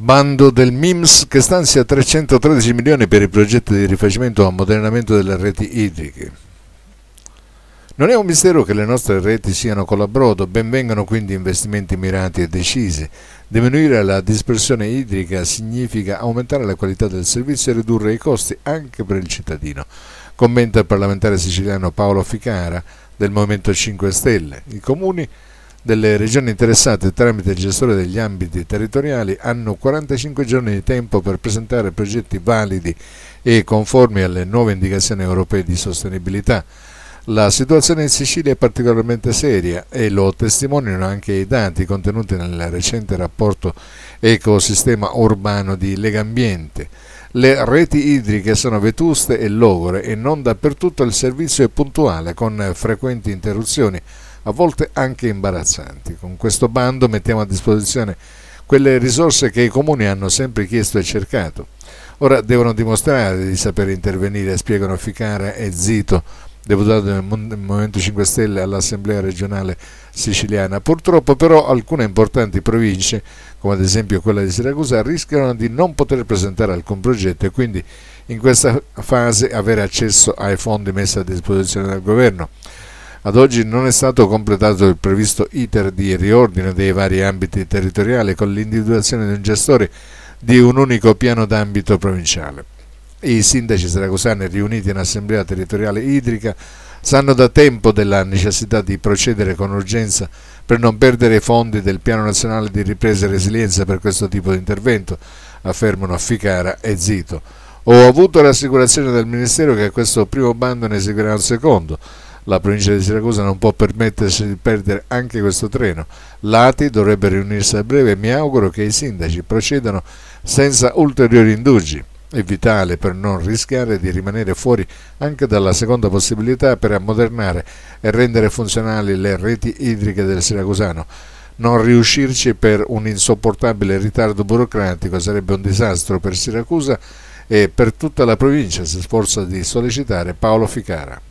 Bando del MIMS che stanzia 313 milioni per i progetti di rifacimento e ammodernamento delle reti idriche. Non è un mistero che le nostre reti siano ben vengano quindi investimenti mirati e decisi. Diminuire la dispersione idrica significa aumentare la qualità del servizio e ridurre i costi anche per il cittadino, commenta il parlamentare siciliano Paolo Ficara del Movimento 5 Stelle. I comuni delle regioni interessate tramite il gestore degli ambiti territoriali hanno 45 giorni di tempo per presentare progetti validi e conformi alle nuove indicazioni europee di sostenibilità. La situazione in Sicilia è particolarmente seria e lo testimoniano anche i dati contenuti nel recente rapporto Ecosistema Urbano di Legambiente. Le reti idriche sono vetuste e logore e non dappertutto il servizio è puntuale con frequenti interruzioni a volte anche imbarazzanti. Con questo bando mettiamo a disposizione quelle risorse che i comuni hanno sempre chiesto e cercato. Ora devono dimostrare di saper intervenire, spiegano Ficara e Zito, deputato del Movimento 5 Stelle all'Assemblea regionale siciliana. Purtroppo però alcune importanti province, come ad esempio quella di Siracusa, rischiano di non poter presentare alcun progetto e quindi in questa fase avere accesso ai fondi messi a disposizione dal governo. Ad oggi non è stato completato il previsto iter di riordino dei vari ambiti territoriali con l'individuazione di un gestore di un unico piano d'ambito provinciale. I sindaci siracusani riuniti in assemblea territoriale idrica sanno da tempo della necessità di procedere con urgenza per non perdere i fondi del Piano Nazionale di Ripresa e Resilienza per questo tipo di intervento, affermano Ficara e Zito. Ho avuto l'assicurazione del Ministero che questo primo bando ne seguirà un secondo la provincia di Siracusa non può permettersi di perdere anche questo treno. L'ATI dovrebbe riunirsi a breve e mi auguro che i sindaci procedano senza ulteriori indugi. È vitale per non rischiare di rimanere fuori anche dalla seconda possibilità per ammodernare e rendere funzionali le reti idriche del Siracusano. Non riuscirci per un insopportabile ritardo burocratico sarebbe un disastro per Siracusa e per tutta la provincia, si sforza di sollecitare Paolo Ficara.